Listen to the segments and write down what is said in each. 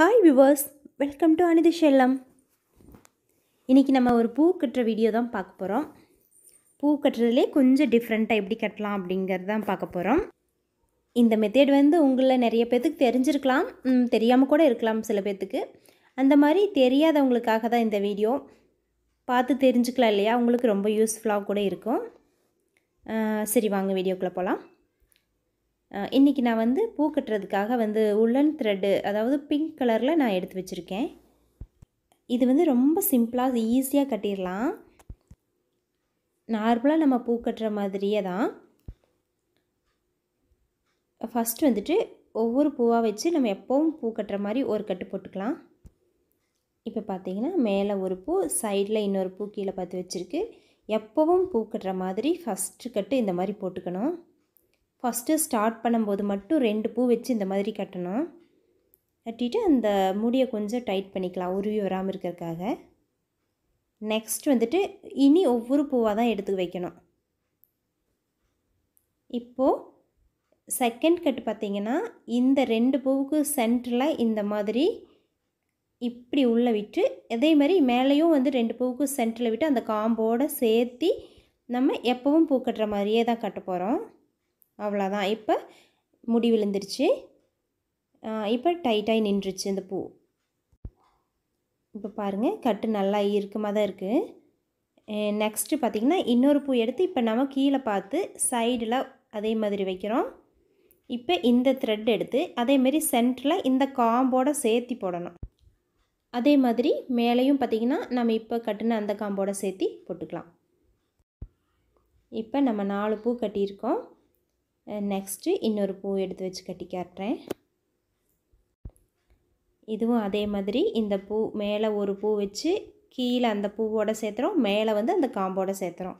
hi viewers welcome to Anithi Chellam இன்றைக்கி நம்ம ஒரு பூ கட்டுற வீடியோ தான் பார்க்க போகிறோம் பூ கட்டுறதுலே கொஞ்சம் டிஃப்ரெண்ட்டாக எப்படி கட்டலாம் அப்படிங்கிறது தான் பார்க்க போகிறோம் இந்த மெத்தேட் வந்து உங்களில் நிறைய பேர்த்துக்கு தெரிஞ்சிருக்கலாம் தெரியாமல் கூட இருக்கலாம் சில பேர்த்துக்கு அந்த மாதிரி தெரியாதவங்களுக்காக தான் இந்த வீடியோ பார்த்து தெரிஞ்சுக்கலாம் இல்லையா உங்களுக்கு ரொம்ப யூஸ்ஃபுல்லாக கூட இருக்கும் சரி வாங்க வீடியோக்குள்ளே போகலாம் இன்றைக்கி நான் வந்து பூ கட்டுறதுக்காக வந்து உள்ளன் த்ரெட்டு அதாவது பிங்க் கலரில் நான் எடுத்து வச்சுருக்கேன் இது வந்து ரொம்ப சிம்பிளாக ஈஸியாக கட்டிடலாம் நார்மலாக நம்ம பூ கட்டுற மாதிரியே தான் ஃபஸ்ட் வந்துட்டு ஒவ்வொரு பூவாக வச்சு நம்ம எப்போவும் பூ கட்டுற மாதிரி ஒரு கட்டு போட்டுக்கலாம் இப்போ பார்த்தீங்கன்னா மேலே ஒரு பூ சைடில் இன்னொரு பூ கீழே பார்த்து வச்சுருக்கு எப்போவும் பூ கட்டுற மாதிரி ஃபஸ்ட்டு கட்டு இந்த மாதிரி போட்டுக்கணும் ஃபஸ்ட்டு ஸ்டார்ட் பண்ணும்போது மட்டும் ரெண்டு பூ வச்சு இந்த மாதிரி கட்டணும் கட்டிட்டு அந்த முடியை கொஞ்சம் டைட் பண்ணிக்கலாம் உருவி வராமல் இருக்கிறதுக்காக நெக்ஸ்ட் வந்துட்டு இனி ஒவ்வொரு பூவாக தான் எடுத்து வைக்கணும் இப்போது செகண்ட் கட்டு பார்த்திங்கன்னா இந்த ரெண்டு பூவுக்கு சென்டரில் இந்த மாதிரி இப்படி உள்ளே விட்டு அதே மாதிரி மேலேயும் வந்து ரெண்டு பூவுக்கு சென்டரில் விட்டு அந்த காம்போடு சேர்த்து நம்ம எப்போவும் பூ கட்டுற மாதிரியே தான் கட்ட போகிறோம் அவ்வளோதான் இப்போ முடி விழுந்துருச்சு இப்போ டைட்டாகி நின்றுச்சு இந்த பூ இப்போ பாருங்கள் கட்டு நல்லா இறுக்கமாக தான் இருக்குது நெக்ஸ்ட்டு பார்த்திங்கன்னா இன்னொரு பூ எடுத்து இப்போ நம்ம கீழே பார்த்து சைடில் அதே மாதிரி வைக்கிறோம் இப்போ இந்த த்ரெட் எடுத்து அதேமாரி சென்டரில் இந்த காம்போட சேர்த்தி போடணும் அதே மாதிரி மேலேயும் பார்த்திங்கன்னா நம்ம இப்போ கட்டின அந்த காம்போட சேர்த்தி போட்டுக்கலாம் இப்போ நம்ம நாலு பூ கட்டியிருக்கோம் நெக்ஸ்ட்டு இன்னொரு பூ எடுத்து வச்சு கட்டி காட்டுறேன் இதுவும் அதே மாதிரி இந்த பூ மேலே ஒரு பூ வச்சு கீழே அந்த பூவோட சேர்த்துறோம் மேலே வந்து அந்த காம்போட சேர்த்துறோம்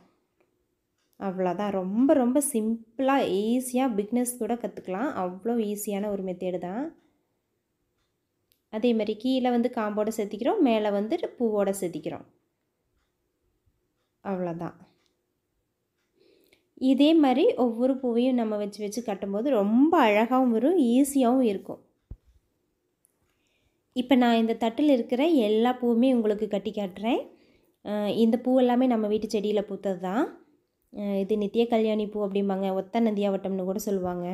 அவ்வளோதான் ரொம்ப ரொம்ப சிம்பிளாக ஈஸியாக பிக்னஸ் கூட கற்றுக்கலாம் அவ்வளோ ஈஸியான ஒரு மெத்தேடு தான் அதே மாதிரி கீழே வந்து காம்போட சேர்த்திக்கிறோம் மேலே வந்துட்டு பூவோட சேர்த்திக்கிறோம் அவ்வளோதான் இதே மாதிரி ஒவ்வொரு பூவையும் நம்ம வச்சு வச்சு கட்டும்போது ரொம்ப அழகாகவும் வரும் ஈஸியாகவும் இருக்கும் இப்போ நான் இந்த தட்டில் இருக்கிற எல்லா பூவுமே உங்களுக்கு கட்டி காட்டுறேன் இந்த பூ எல்லாமே நம்ம வீட்டு செடியில் பூத்தது தான் இது நித்திய கல்யாணி பூ அப்படிம்பாங்க ஒத்த நந்தியாவட்டம்னு கூட சொல்லுவாங்க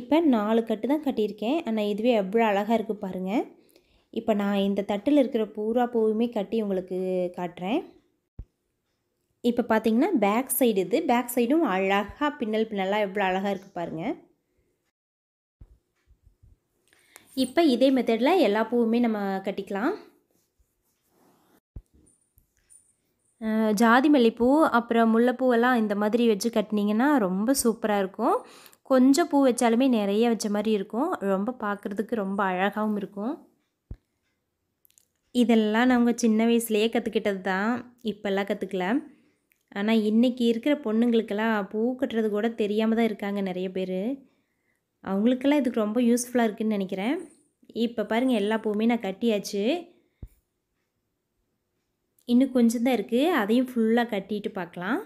இப்போ நாலு கட்டு தான் கட்டியிருக்கேன் ஆனால் இதுவே எவ்வளோ அழகாக இருக்குது பாருங்கள் இப்போ நான் இந்த தட்டில் இருக்கிற பூரா பூவுமே கட்டி உங்களுக்கு காட்டுறேன் இப்போ பார்த்தீங்கன்னா பேக் சைடு இது பேக் சைடும் அழகாக பின்னல் பின்னலாக எவ்வளோ அழகாக இருக்குது பாருங்கள் இப்போ இதே மெத்தடில் எல்லா பூவுமே நம்ம கட்டிக்கலாம் ஜாதி மல்லிப்பூ அப்புறம் முல்லைப்பூவெல்லாம் இந்த மாதிரி வச்சு கட்டினீங்கன்னா ரொம்ப சூப்பராக இருக்கும் கொஞ்சம் பூ வச்சாலுமே நிறைய வச்ச மாதிரி இருக்கும் ரொம்ப பார்க்குறதுக்கு ரொம்ப அழகாகவும் இருக்கும் இதெல்லாம் நாங்கள் சின்ன வயசுலேயே கற்றுக்கிட்டது தான் இப்போல்லாம் கற்றுக்கல ஆனால் இன்றைக்கி இருக்கிற பொண்ணுங்களுக்கெல்லாம் பூ கட்டுறது கூட தெரியாமல் தான் இருக்காங்க நிறைய பேர் அவங்களுக்கெல்லாம் இதுக்கு ரொம்ப யூஸ்ஃபுல்லாக இருக்குதுன்னு நினைக்கிறேன் இப்போ பாருங்கள் எல்லா பூவுமே நான் கட்டியாச்சு இன்னும் கொஞ்சம் தான் இருக்குது அதையும் ஃபுல்லாக கட்டிட்டு பார்க்கலாம்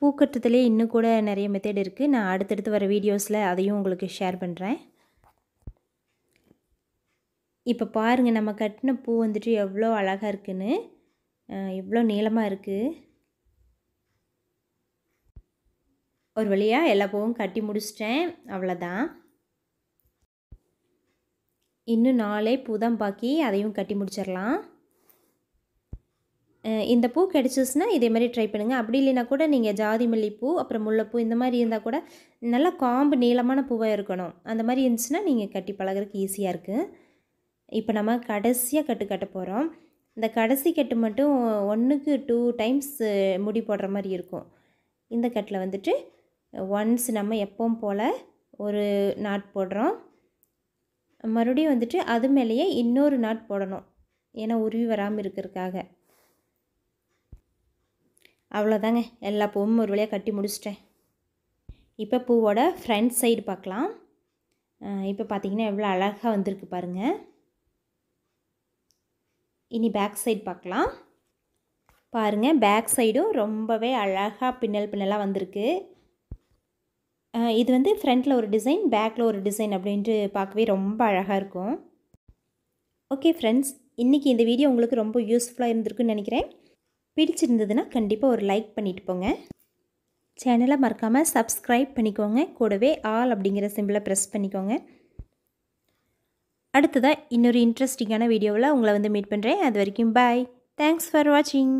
பூக்கட்டுறதுலேயே இன்னும் கூட நிறைய மெத்தேட் இருக்குது நான் அடுத்தடுத்து வர வீடியோஸில் அதையும் உங்களுக்கு ஷேர் பண்ணுறேன் இப்போ பாருங்கள் நம்ம கட்டின பூ வந்துட்டு எவ்வளோ அழகாக இருக்குன்னு இவ்வளோ நீளமாக இருக்குது ஒரு வழியாக எல்லா பூவும் கட்டி முடிச்சிட்டேன் அவ்வளோதான் இன்னும் நாளே பூ தான் பாக்கி அதையும் கட்டி முடிச்சிடலாம் இந்த பூ கிடச்சிச்சுன்னா இதே மாதிரி ட்ரை பண்ணுங்கள் அப்படி இல்லைனா கூட நீங்கள் ஜாதி மல்லிப்பூ அப்புறம் முல்லைப்பூ இந்த மாதிரி இருந்தால் கூட நல்லா காம்பு நீளமான பூவாக இருக்கணும் அந்த மாதிரி இருந்துச்சுன்னா நீங்கள் கட்டி பழகிறதுக்கு ஈஸியாக இருக்குது இப்போ நம்ம கடைசியாக கட்டு கட்ட போகிறோம் இந்த கடைசி கட்டு மட்டும் ஒன்றுக்கு டூ டைம்ஸ் முடி போடுற மாதிரி இருக்கும் இந்த கட்டில் வந்துட்டு ஒன்ஸ் நம்ம எப்பவும் போல் ஒரு நாட் போடுறோம் மறுபடியும் வந்துட்டு அது மேலேயே இன்னொரு நாட் போடணும் ஏன்னா உருவி வராமல் இருக்கிறதுக்காக அவ்வளோதாங்க எல்லா பூவும் ஒரு வழியாக கட்டி முடிச்சிட்டேன் இப்போ பூவோட ஃப்ரண்ட் சைடு பார்க்கலாம் இப்போ பார்த்திங்கன்னா எவ்வளோ அழகாக வந்திருக்கு பாருங்கள் இனி பேக் சைடு பார்க்கலாம் பாருங்கள் பேக் சைடும் ரொம்பவே அழகாக பின்னல் பின்னலாக வந்திருக்கு இது வந்து ஃப்ரண்டில் ஒரு டிசைன் பேக்கில் ஒரு டிசைன் அப்படின்ட்டு பார்க்கவே ரொம்ப அழகாக இருக்கும் ஓகே ஃப்ரெண்ட்ஸ் இன்றைக்கி இந்த வீடியோ உங்களுக்கு ரொம்ப யூஸ்ஃபுல்லாக இருந்திருக்குன்னு நினைக்கிறேன் பிடிச்சிருந்ததுன்னா கண்டிப்பாக ஒரு லைக் பண்ணிவிட்டு போங்க சேனலை மறக்காமல் சப்ஸ்கிரைப் பண்ணிக்கோங்க கூடவே ஆல் அப்படிங்கிற சிம்பிளை ப்ரெஸ் பண்ணிக்கோங்க அடுத்ததாக இன்னொரு இன்ட்ரெஸ்டிங்கான வீடியோவில் உங்களை வந்து மீட் பண்ணுறேன் அது வரைக்கும் பாய் தேங்க்ஸ் ஃபார் வாட்சிங்